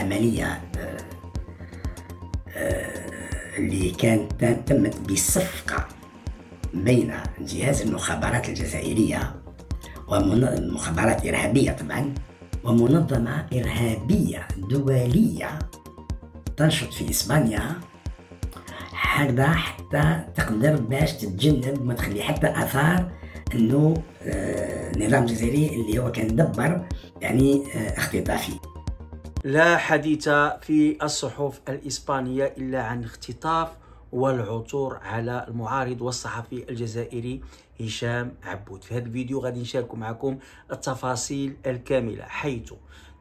العملية آه، آه، اللي كانت تمت بصفقة بين جهاز المخابرات الجزائريه ومخابرات ارهابيه طبعا ومنظمه ارهابيه دوليه تنشط في اسبانيا حتى حتى تقدر باش تتجنب ما تخلي حتى اثار انه آه، النظام الجزائري اللي هو كان دبر يعني اختطافي لا حديث في الصحف الإسبانية إلا عن اختطاف والعثور على المعارض والصحفي الجزائري هشام عبود في هذا الفيديو غادي نشارك معكم التفاصيل الكاملة حيث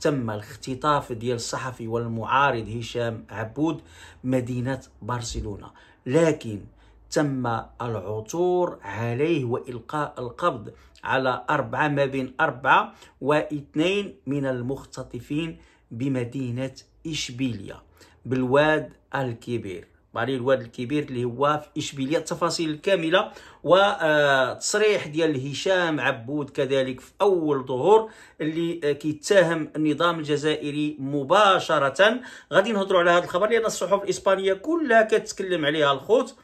تم الاختطاف ديال الصحفي والمعارض هشام عبود مدينة برشلونة لكن تم العثور عليه وإلقاء القبض على أربعة ما بين أربعة واثنين من المختطفين بمدينة إشبيلية بالواد الكبير باري الواد الكبير اللي هو في اشبيليه التفاصيل الكامله وتصريح آه، ديال هشام عبود كذلك في اول ظهور اللي آه، كيتهم النظام الجزائري مباشره غادي نهضروا على هذا الخبر لان الصحف الاسبانيه كلها كتكلم عليها الخوت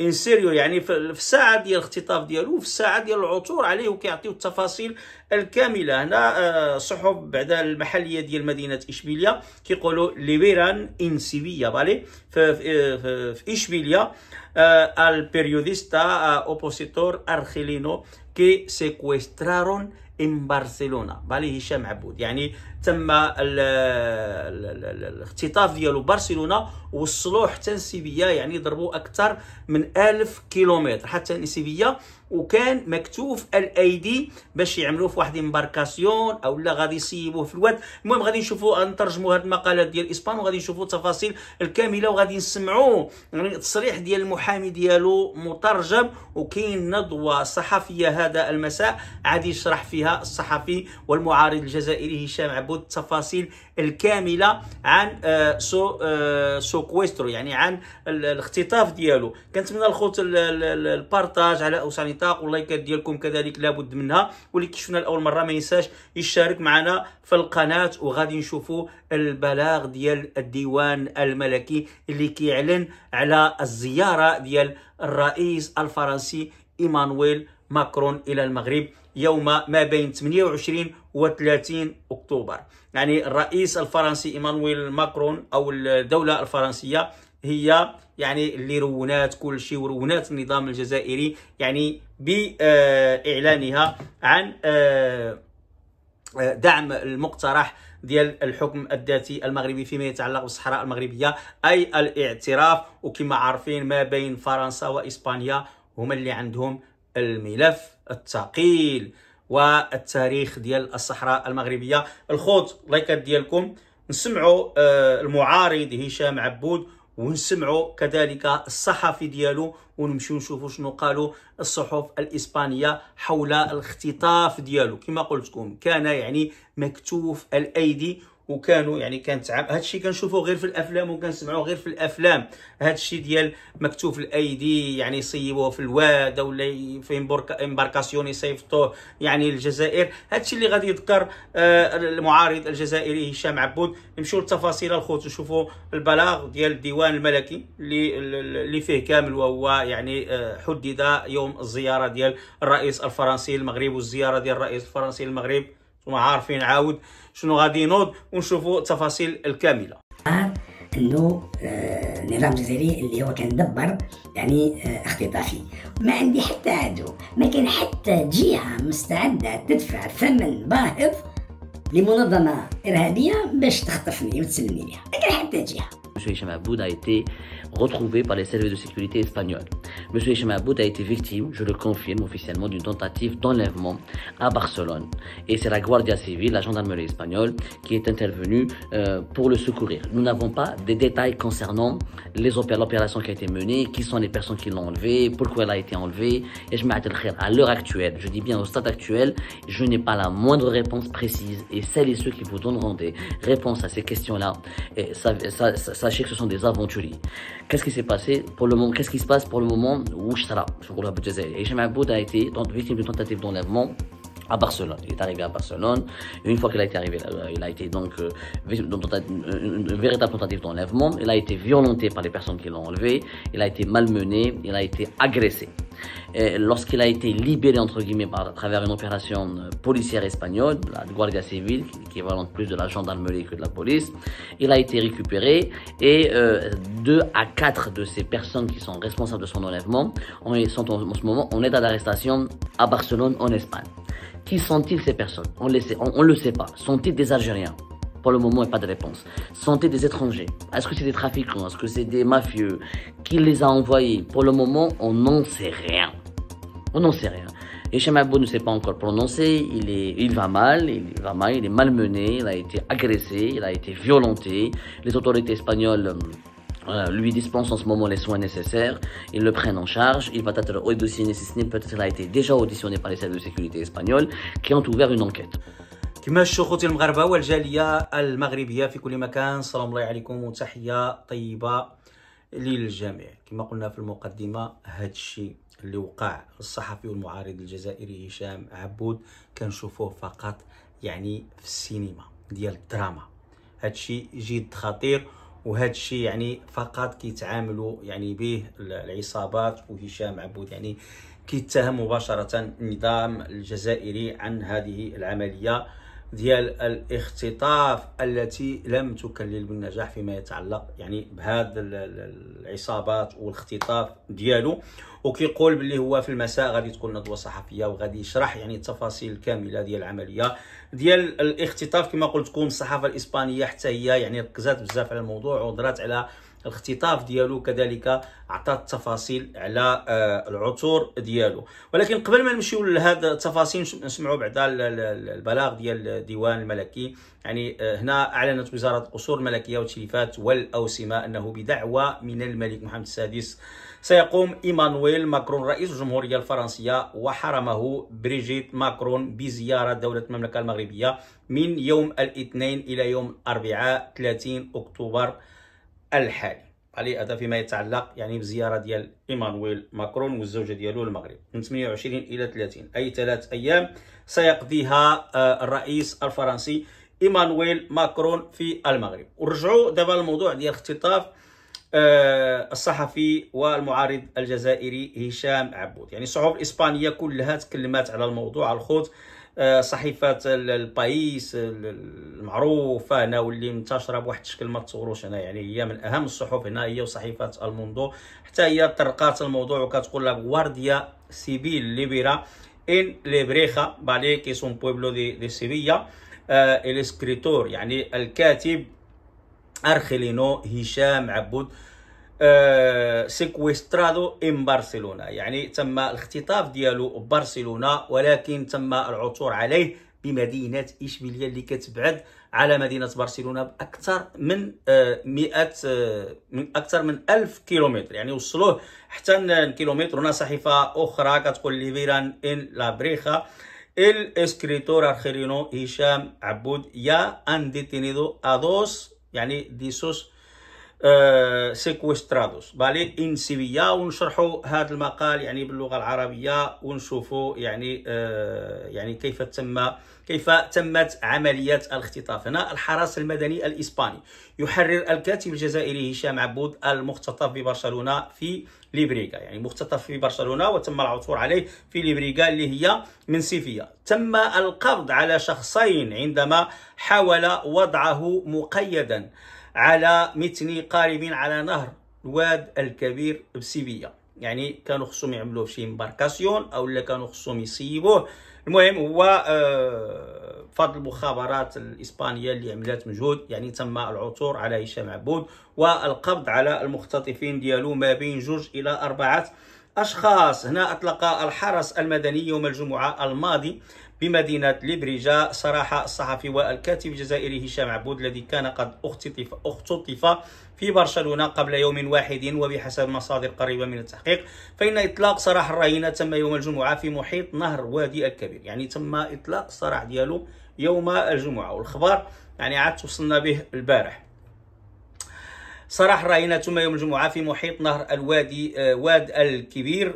ان سيريو يعني في الساعه ديال الاختطاف ديالو في الساعه ديال العثور عليه وكيعطيو التفاصيل الكامله هنا آه، صحف بعدا المحليه ديال مدينه اشبيليا كيقولوا ليبيران ان بالي في, في, آه، في, اشبيليا آه، البيريوديستا اوبوسيتور ارخيلينو كي secuestraron ان برشلونه بالي هشام عبود يعني تم الاختطاف ديالو برشلونه وصلوا حتى لسيبيا يعني ضربوا اكثر من 1000 كيلومتر حتى لسيبيا وكان مكتوف الايدي باش يعملوا في واحد امباركاسيون او لا غادي يسيبوه في الواد المهم غادي نشوفوا نترجموا هذه المقالات ديال اسبان وغادي نشوفوا التفاصيل الكامله وغادي نسمعوا يعني التصريح ديال المحامي ديالو مترجم وكاين ندوه صحفيه هذا المساء عادي يشرح فيها الصحفي والمعارض الجزائري هشام عبود التفاصيل الكامله عن آه، سو آه، سوكويسترو يعني عن الاختطاف ديالو كنتمنى الخوت البارتاج على اوسع نطاق واللايكات ديالكم كذلك لابد منها واللي كيشوفنا لاول مره ما ينساش يشارك معنا في القناه وغادي نشوفوا البلاغ ديال الديوان الملكي اللي كيعلن على الزياره ديال الرئيس الفرنسي ايمانويل ماكرون إلى المغرب يوم ما بين 28 و 30 أكتوبر يعني الرئيس الفرنسي إيمانويل ماكرون أو الدولة الفرنسية هي يعني اللي رونات كل شيء ورونات النظام الجزائري يعني بإعلانها عن آه، دعم المقترح ديال الحكم الذاتي المغربي فيما يتعلق بالصحراء المغربيه اي الاعتراف وكما عارفين ما بين فرنسا واسبانيا هما اللي عندهم الملف الثقيل والتاريخ ديال الصحراء المغربيه الخوت لايكات ديالكم نسمعوا آه، المعارض هشام عبود ونسمعوا كذلك الصحفي ديالو ونمشيو نشوفوا شنو قالوا الصحف الاسبانيه حول الاختطاف ديالو كما قلت لكم كان يعني مكتوف الايدي وكانوا يعني كانت عام هادشي كنشوفوه غير في الافلام وكنسمعوه غير في الافلام هادشي ديال مكتوب في الايدي يعني يصيبوه في الواد ولا في امباركاسيون يصيفطوه يعني للجزائر هادشي اللي غادي يذكر آه، المعارض الجزائري هشام عبود نمشيو للتفاصيل الخوت نشوفوا البلاغ ديال الديوان الملكي اللي اللي فيه كامل وهو يعني آه، حدد يوم الزياره ديال الرئيس الفرنسي للمغرب والزياره ديال الرئيس الفرنسي للمغرب وما عارفين عاود شنو غادي ينوض ونشوفوا التفاصيل الكامله آه، انه النظام آه، الجزائري اللي هو كان دبر يعني آه، اختطافي ما عندي حتى عدو ما كان حتى جهه مستعده تدفع ثمن باهظ لمنظمه ارهابيه باش تخطفني وتسلمني ليها ما كان حتى جهه Cheikh Mahmoud a été retrouvé par les services de sécurité espagnols. M. Aboud a été victime, je le confirme officiellement, d'une tentative d'enlèvement à Barcelone. Et c'est la Guardia Civil, la gendarmerie espagnole, qui est intervenue euh, pour le secourir. Nous n'avons pas des détails concernant l'opération qui a été menée, qui sont les personnes qui l'ont enlevée, pourquoi elle a été enlevée. Et je m'attends à l'heure actuelle, je dis bien au stade actuel, je n'ai pas la moindre réponse précise. Et celles et ceux qui vous donneront des réponses à ces questions-là, eh, sachez que ce sont des aventuriers qu'est-ce qui s'est passé pour le moment Qu'est-ce qui se passe pour le moment où je serai Et Jamal Aboud a été victime de tentative d'enlèvement à Barcelone. Il est arrivé à Barcelone. Une fois qu'il a été arrivé, euh, il a été donc euh, une véritable tentative d'enlèvement. Il a été violenté par les personnes qui l'ont enlevé. Il a été malmené. Il a été agressé. Lorsqu'il a été libéré entre guillemets par, à travers une opération euh, policière espagnole, la Guardia Civil, qui est équivalente plus de la gendarmerie que de la police, il a été récupéré et deux à quatre de ces personnes qui sont responsables de son enlèvement sont en, en ce moment en état d'arrestation à Barcelone en Espagne. Qui sont-ils ces personnes On ne on, on le sait pas. Sont-ils des Algériens pour le moment, il n'y a pas de réponse. Sont-ils des étrangers. Est-ce que c'est des trafiquants Est-ce que c'est des mafieux Qui les a envoyés Pour le moment, on n'en sait rien. On n'en sait rien. Et Abou ne s'est pas encore prononcé. Il, est, il va mal, il va mal, il est malmené, il a été agressé, il a été violenté. Les autorités espagnoles euh, lui dispense en ce moment les soins nécessaires, ils le prennent en charge, il va être auditionné si ce n'est peut-être qu'il a été déjà auditionné par les services de sécurité espagnols qui ont ouvert une enquête. كما اخوتي المغاربه والجاليه المغربيه في كل مكان السلام الله عليكم وتحيه طيبه للجميع كما قلنا في المقدمه هذا الشيء اللي وقع الصحفي والمعارض الجزائري هشام عبود كنشوفوه فقط يعني في السينما ديال الدراما هذا الشيء جد خطير وهذا الشيء يعني فقط كيتعاملوا يعني به العصابات وهشام عبود يعني كيتهم مباشره النظام الجزائري عن هذه العمليه ديال الاختطاف التي لم تكلل بالنجاح فيما يتعلق يعني بهذا العصابات والاختطاف ديالو وكيقول باللي هو في المساء غادي تكون ندوه صحفيه وغادي يشرح يعني التفاصيل الكامله ديال العمليه ديال الاختطاف كما قلت لكم الصحافه الاسبانيه حتى هي يعني ركزات بزاف على الموضوع وهضرات على الاختطاف ديالو كذلك عطى التفاصيل على آه، العطور ديالو ولكن قبل ما نمشيو لهذا التفاصيل نسمعوا بعدا البلاغ ديال الديوان الملكي يعني آه، هنا اعلنت وزاره القصور الملكيه والتليفات والاوسمه انه بدعوى من الملك محمد السادس سيقوم ايمانويل ماكرون رئيس الجمهوريه الفرنسيه وحرمه بريجيت ماكرون بزياره دوله المملكه المغربيه من يوم الاثنين الى يوم الاربعاء 30 اكتوبر الحالي علي هذا فيما يتعلق يعني بزياره ديال ايمانويل ماكرون والزوجه ديالو للمغرب من 28 الى 30 اي ثلاث ايام سيقضيها آه، الرئيس الفرنسي ايمانويل ماكرون في المغرب ورجعوا دابا الموضوع ديال اختطاف آه، الصحفي والمعارض الجزائري هشام عبود يعني الصحف الاسبانيه كلها تكلمات على الموضوع على الخوت آه، صحيفات البايس المعروفه هنا واللي منتشره بواحد الشكل ما تصوروش هنا يعني هي من اهم الصحف هنا هي وصحيفه الموندو حتى هي طرقات الموضوع وكتقول لك وارديا سيبيل ليبيرا ان ليبريخا بالي كي سون بويبلو دي, دي آه الاسكريتور يعني الكاتب ارخيلينو هشام عبود آه، سيكويسترادو ان برشلونه يعني تم الاختطاف ديالو برشلونه ولكن تم العثور عليه بمدينه اشبيليه اللي كتبعد على مدينه برشلونه باكثر من 100 آه، آه، من اكثر من 1000 كيلومتر يعني وصلوه حتى الكيلومتر هنا صحيفه اخرى كتقول ليفيران ان لابريخا الاسكريتور اخرينو هشام عبود يا أن ديتينيدو أدوس يعني يعني ديسوس سيكوسترادوس آه، بالي ان سيفيا ونشرحوا هذا المقال يعني باللغه العربيه ونشوفوا يعني آه، يعني كيف تم كيف تمت عمليه الاختطاف هنا الحرس المدني الاسباني يحرر الكاتب الجزائري هشام عبود المختطف ببرشلونه في ليبريغا يعني مختطف في برشلونه وتم العثور عليه في ليبريغا اللي هي من سيفيا تم القبض على شخصين عندما حاول وضعه مقيدا على متن قارب على نهر الواد الكبير بسيبيه يعني كانوا خصهم يعملوه شي امباركاسيون او لا كانوا خصهم يصيبوه المهم هو بفضل آه، المخابرات الاسبانيه اللي عملت مجهود يعني تم العثور على هشام عبود والقبض على المختطفين ديالو ما بين جوج الى اربعه اشخاص هنا اطلق الحرس المدني يوم الجمعه الماضي بمدينة ليبريجا صراحة الصحفي والكاتب الجزائري هشام عبود الذي كان قد اختطف, اختطف في برشلونة قبل يوم واحد وبحسب مصادر قريبة من التحقيق فإن إطلاق سراح الرهينة تم يوم الجمعة في محيط نهر وادي الكبير يعني تم إطلاق السراح ديالو يوم الجمعة والخبر يعني عاد توصلنا به البارح صراحة رأينا ثم يوم الجمعة في محيط نهر الوادي آه، واد الكبير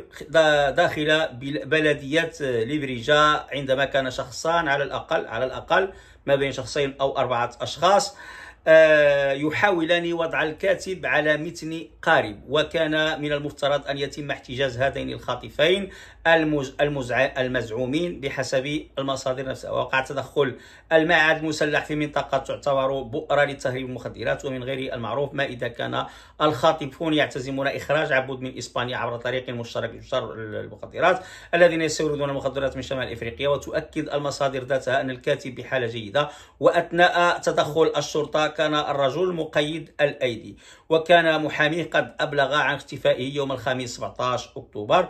داخل بلدية آه، ليبريجا عندما كان شخصان على الأقل على الأقل ما بين شخصين أو أربعة أشخاص آه، يحاولان وضع الكاتب على متن قارب وكان من المفترض أن يتم احتجاز هذين الخاطفين المزعومين بحسب المصادر نفسها وقع تدخل المعهد المسلح في منطقة تعتبر بؤرة لتهريب المخدرات ومن غير المعروف ما إذا كان الخاطفون يعتزمون إخراج عبود من إسبانيا عبر طريق مشترك لتجار المخدرات الذين يستوردون المخدرات من شمال إفريقيا وتؤكد المصادر ذاتها أن الكاتب بحالة جيدة وأثناء تدخل الشرطة كان الرجل مقيد الأيدي وكان محاميه قد أبلغ عن اختفائه يوم الخميس 17 أكتوبر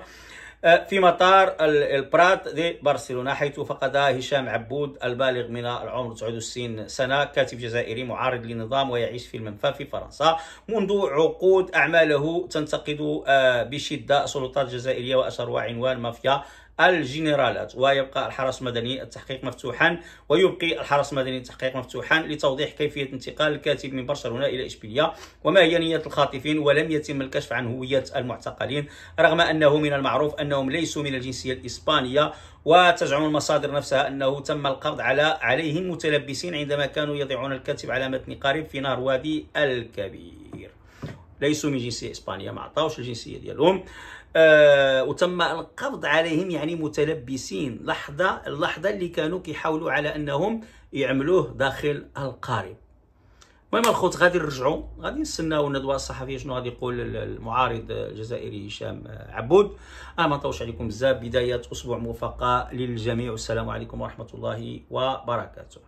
آه، في مطار البرات دي برشلونة حيث فقد هشام عبود البالغ من العمر 69 سنة كاتب جزائري معارض للنظام ويعيش في المنفى في فرنسا منذ عقود أعماله تنتقد آه، بشدة السلطات الجزائرية وأشهرها عنوان مافيا الجنرالات ويبقى الحرس المدني التحقيق مفتوحا ويبقي الحرس المدني التحقيق مفتوحا لتوضيح كيفيه انتقال الكاتب من برشلونه الى اشبيليه وما هي نيه الخاطفين ولم يتم الكشف عن هويه المعتقلين رغم انه من المعروف انهم ليسوا من الجنسيه الاسبانيه وتزعم المصادر نفسها انه تم القبض على عليهم متلبسين عندما كانوا يضعون الكاتب على متن قارب في نهر وادي الكبير ليسوا من جنسيه اسبانيه ما عطاوش الجنسيه ديالهم آه، وتم القبض عليهم يعني متلبسين لحظه اللحظه اللي كانوا كيحاولوا على انهم يعملوه داخل القارب المهم الخوت غادي نرجعوا غادي نستناو الندوه الصحفيه شنو غادي يقول المعارض الجزائري هشام عبود انا ما نطولش عليكم بزاف بدايه اسبوع موفقه للجميع والسلام عليكم ورحمه الله وبركاته